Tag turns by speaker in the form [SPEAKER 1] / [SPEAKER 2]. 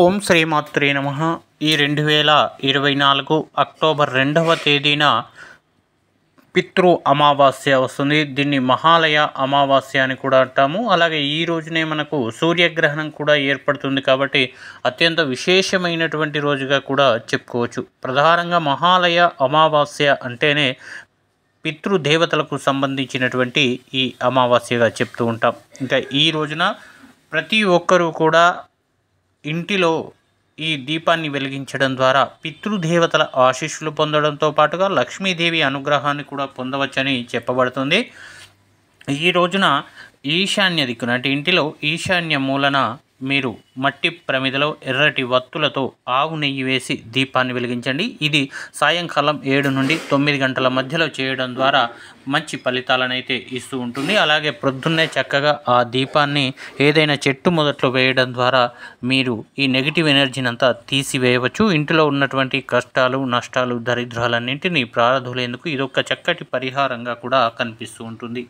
[SPEAKER 1] ఓం శ్రీమాత్రే నమ ఈ రెండు వేల ఇరవై నాలుగు అక్టోబర్ రెండవ తేదీన పితృ అమావాస్య వస్తుంది దీన్ని మహాలయ అమావాస్య అని కూడా అంటాము అలాగే ఈ రోజునే మనకు సూర్యగ్రహణం కూడా ఏర్పడుతుంది కాబట్టి అత్యంత విశేషమైనటువంటి రోజుగా కూడా చెప్పుకోవచ్చు ప్రధానంగా మహాలయ అమావాస్య అంటేనే పితృదేవతలకు సంబంధించినటువంటి ఈ అమావాస్యగా చెప్తూ ఉంటాం ఇంకా ఈ రోజున ప్రతి ఒక్కరూ కూడా ఇంటిలో ఈ దీపాన్ని వెలిగించడం ద్వారా పితృదేవతల ఆశీస్సులు పొందడంతో పాటుగా లక్ష్మీదేవి అనుగ్రహాన్ని కూడా పొందవచ్చని చెప్పబడుతుంది ఈ రోజున ఈశాన్య దిక్కున అంటే ఇంటిలో ఈశాన్య మూలన మీరు మట్టి ప్రమిదలో ఎర్రటి వత్తులతో ఆవు నెయ్యి వేసి దీపాన్ని వెలిగించండి ఇది సాయంకాలం ఏడు నుండి తొమ్మిది గంటల మధ్యలో చేయడం ద్వారా మంచి ఫలితాలను అయితే ఇస్తూ ఉంటుంది అలాగే ప్రొద్దున్నే చక్కగా ఆ దీపాన్ని ఏదైనా చెట్టు మొదట్లో వేయడం ద్వారా మీరు ఈ నెగిటివ్ ఎనర్జీని అంతా తీసివేయవచ్చు ఇంటిలో ఉన్నటువంటి కష్టాలు నష్టాలు దరిద్రాలన్నింటినీ ప్రారంభలేందుకు ఇది ఒక చక్కటి పరిహారంగా కూడా కనిపిస్తూ ఉంటుంది